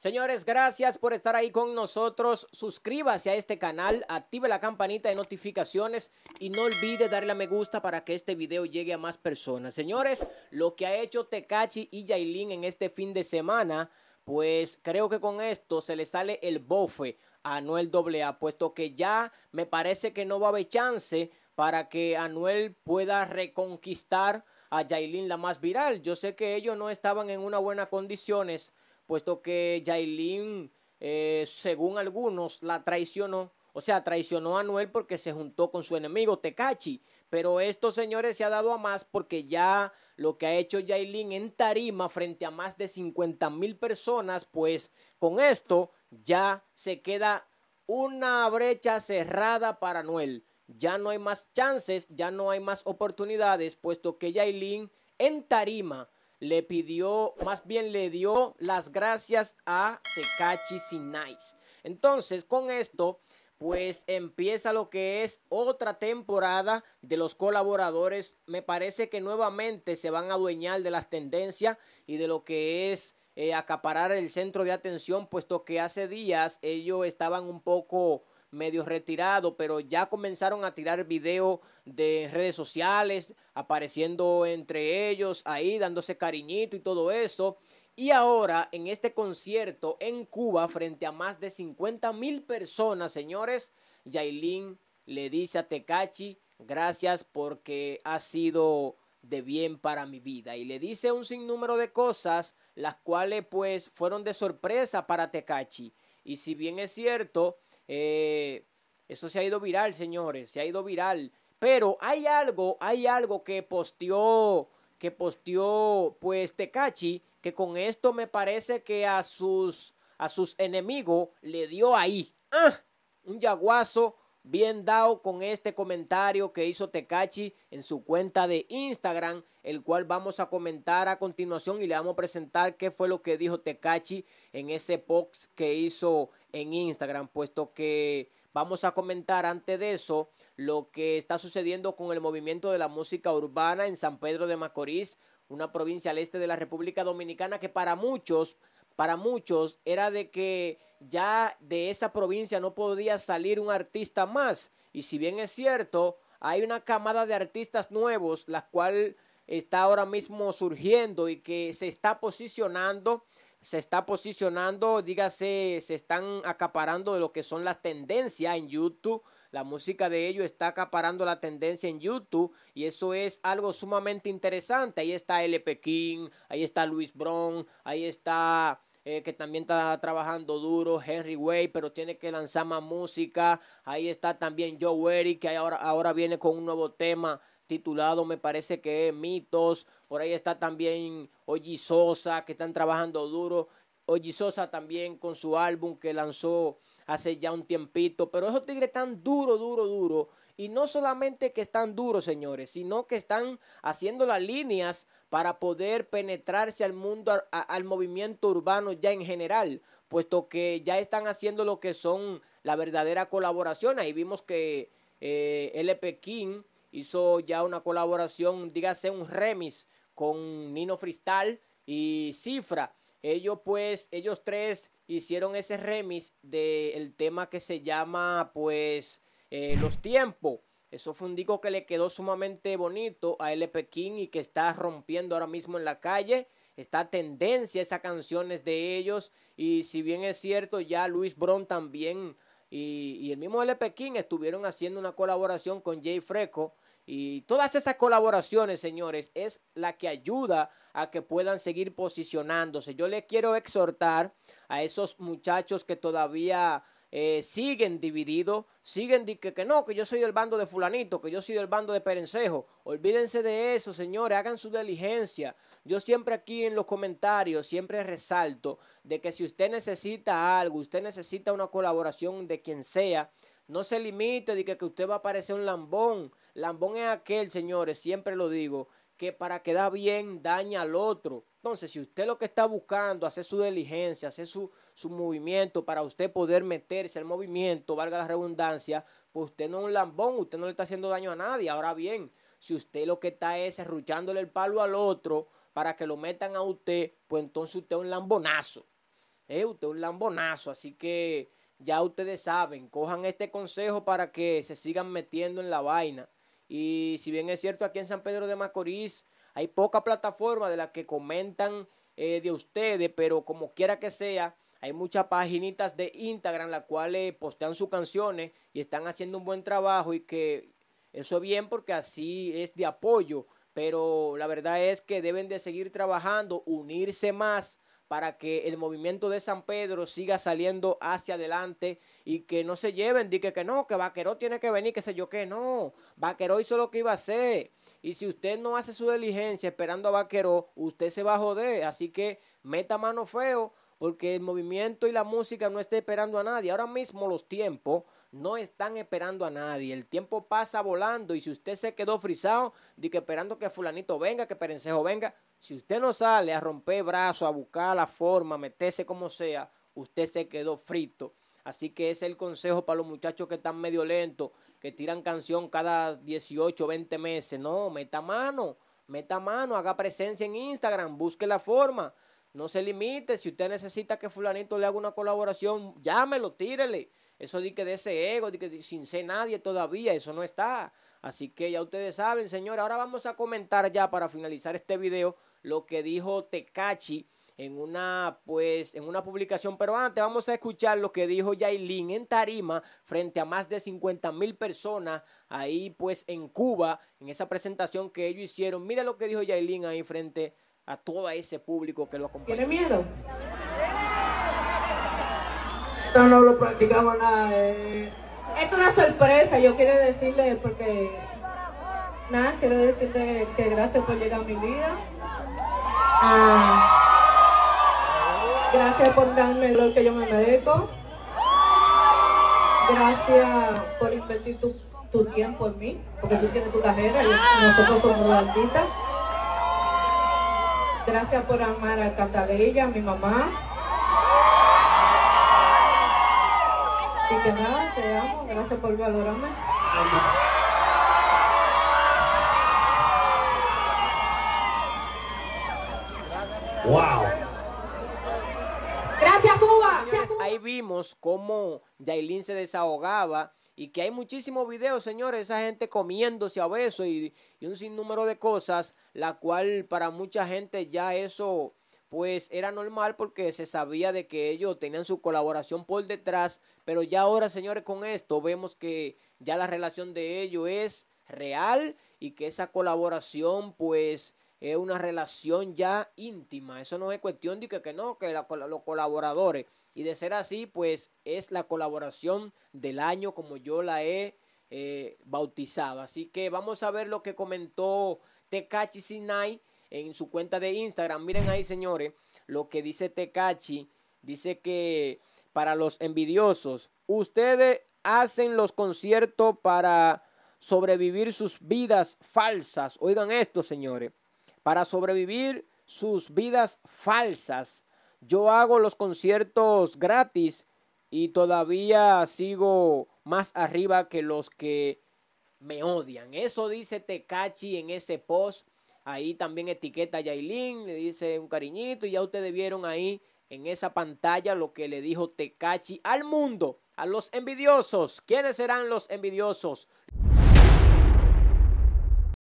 Señores, gracias por estar ahí con nosotros. Suscríbase a este canal, active la campanita de notificaciones y no olvide darle a me gusta para que este video llegue a más personas. Señores, lo que ha hecho Tecachi y Yailin en este fin de semana, pues creo que con esto se le sale el bofe a Anuel AA, puesto que ya me parece que no va a haber chance para que Anuel pueda reconquistar a Yailin la más viral. Yo sé que ellos no estaban en unas buenas condiciones puesto que Jailin, eh, según algunos, la traicionó. O sea, traicionó a Noel porque se juntó con su enemigo, Tecachi. Pero esto, señores, se ha dado a más porque ya lo que ha hecho Jailin en tarima frente a más de 50 mil personas, pues con esto ya se queda una brecha cerrada para Noel, Ya no hay más chances, ya no hay más oportunidades, puesto que Jailin en tarima le pidió, más bien le dio las gracias a Tekachi Sinais. Entonces, con esto, pues empieza lo que es otra temporada de los colaboradores. Me parece que nuevamente se van a adueñar de las tendencias y de lo que es eh, acaparar el centro de atención, puesto que hace días ellos estaban un poco medio retirado, pero ya comenzaron a tirar video de redes sociales, apareciendo entre ellos ahí, dándose cariñito y todo eso. Y ahora, en este concierto en Cuba, frente a más de 50 mil personas, señores, Yailin le dice a Tecachi, gracias porque ha sido de bien para mi vida. Y le dice un sinnúmero de cosas, las cuales pues fueron de sorpresa para Tecachi. Y si bien es cierto, eh, eso se ha ido viral, señores, se ha ido viral. Pero hay algo, hay algo que posteó, que posteó pues Tecachi, que con esto me parece que a sus, a sus enemigos le dio ahí. ¡Ah! Un yaguazo bien dado con este comentario que hizo Tecachi en su cuenta de Instagram, el cual vamos a comentar a continuación y le vamos a presentar qué fue lo que dijo Tecachi en ese post que hizo en Instagram, puesto que vamos a comentar antes de eso lo que está sucediendo con el movimiento de la música urbana en San Pedro de Macorís, una provincia al este de la República Dominicana que para muchos para muchos era de que ya de esa provincia no podía salir un artista más. Y si bien es cierto, hay una camada de artistas nuevos, la cual está ahora mismo surgiendo y que se está posicionando, se está posicionando, dígase, se están acaparando de lo que son las tendencias en YouTube. La música de ellos está acaparando la tendencia en YouTube y eso es algo sumamente interesante. Ahí está LP King, ahí está Luis Bron, ahí está eh, que también está trabajando duro, Henry Way, pero tiene que lanzar más música. Ahí está también Joe Werry que ahora, viene con un nuevo tema titulado, me parece que es Mitos. Por ahí está también Oji Sosa, que están trabajando duro. Oji Sosa también con su álbum que lanzó hace ya un tiempito. Pero esos tigres están duro, duro, duro. Y no solamente que están duros, señores, sino que están haciendo las líneas para poder penetrarse al mundo, al movimiento urbano ya en general, puesto que ya están haciendo lo que son la verdadera colaboración. Ahí vimos que eh, LP King hizo ya una colaboración, dígase un remix con Nino Fristal y Cifra. Ellos pues, ellos tres hicieron ese remix del el tema que se llama pues eh, Los Tiempos. Eso fue un disco que le quedó sumamente bonito a L. King y que está rompiendo ahora mismo en la calle. Está tendencia esas canciones de ellos. Y si bien es cierto, ya Luis Bron también y, el mismo LP King estuvieron haciendo una colaboración con Jay Freco. Y todas esas colaboraciones, señores, es la que ayuda a que puedan seguir posicionándose. Yo les quiero exhortar a esos muchachos que todavía eh, siguen divididos, siguen di que, no, que yo soy del bando de fulanito, que yo soy del bando de Perencejo. Olvídense de eso, señores, hagan su diligencia. Yo siempre aquí en los comentarios, siempre resalto de que si usted necesita algo, usted necesita una colaboración de quien sea, no se limite de que, que usted va a parecer un lambón. Lambón es aquel, señores, siempre lo digo, que para quedar bien daña al otro. Entonces, si usted lo que está buscando, hacer su diligencia, hacer su, movimiento para usted poder meterse al movimiento, valga la redundancia, pues usted no es un lambón, usted no le está haciendo daño a nadie. Ahora bien, si usted lo que está es arruchándole el palo al otro para que lo metan a usted, pues entonces usted es un lambonazo. ¿eh? Usted es un lambonazo. Así que ya ustedes saben, cojan este consejo para que se sigan metiendo en la vaina. Y si bien es cierto, aquí en San Pedro de Macorís hay poca plataforma de la que comentan eh, de ustedes, pero como quiera que sea, hay muchas paginitas de Instagram las cuales postean sus canciones y están haciendo un buen trabajo y que eso bien porque así es de apoyo, pero la verdad es que deben de seguir trabajando, unirse más para que el movimiento de San Pedro siga saliendo hacia adelante y que no se lleven, dique que no, que Vaqueró tiene que venir, que sé yo qué no, Vaqueró hizo lo que iba a hacer. Y si usted no hace su diligencia esperando a Vaqueró, usted se va a joder. Así que meta mano feo, porque el movimiento y la música no está esperando a nadie. Ahora mismo los tiempos no están esperando a nadie. El tiempo pasa volando y si usted se quedó frisado, de que esperando que fulanito venga, que perencejo venga, si usted no sale a romper brazos, a buscar la forma, a meterse como sea, usted se quedó frito. Así que ese es el consejo para los muchachos que están medio lentos, que tiran canción cada 18, 20 meses. No, meta mano, meta mano, haga presencia en Instagram, busque la forma. No se limite. Si usted necesita que fulanito le haga una colaboración, llámelo, tírele. Eso de que de ese ego, de que sin ser nadie todavía, eso no está. Así que ya ustedes saben, señor. Ahora vamos a comentar ya para finalizar este video lo que dijo Tecachi en una, pues, en una publicación. Pero antes vamos a escuchar lo que dijo Yailin en Tarima frente a más de 50 mil personas ahí pues en Cuba, en esa presentación que ellos hicieron. Mira lo que dijo Yailin ahí frente a a todo ese público que lo acompaña. ¿Tiene miedo? Esto no lo practicamos nada. Esto eh. es una sorpresa, yo quiero decirle porque... Nada, quiero decirle que gracias por llegar a mi vida. Ah, gracias por darme lo que yo me merezco. Gracias por invertir tu, tiempo en mí, porque tú tienes tu carrera y nosotros somos los artistas. Gracias por amar a Cataleya, mi mamá. Y que nada, te amo. Gracias por valorarme. ¡Wow! Gracias, Cuba. Ahí vimos cómo Yailin se desahogaba y que hay muchísimos videos, señores, esa gente comiéndose a besos y, un sinnúmero de cosas, la cual para mucha gente ya eso pues era normal porque se sabía de que ellos tenían su colaboración por detrás, pero ya ahora, señores, con esto vemos que ya la relación de ellos es real y que esa colaboración pues es una relación ya íntima, eso no es cuestión de que, no, que los colaboradores y de ser así, pues es la colaboración del año como yo la he eh, bautizado. Así que vamos a ver lo que comentó Tekachi Sinai en su cuenta de Instagram. Miren ahí, señores, lo que dice Tekachi. Dice que para los envidiosos, ustedes hacen los conciertos para sobrevivir sus vidas falsas. Oigan esto, señores. Para sobrevivir sus vidas falsas yo hago los conciertos gratis y todavía sigo más arriba que los que me odian. Eso dice Tecachi en ese post. Ahí también etiqueta a Yailin, le dice un cariñito y ya ustedes vieron ahí en esa pantalla lo que le dijo Tecachi al mundo, a los envidiosos. ¿Quiénes serán los envidiosos?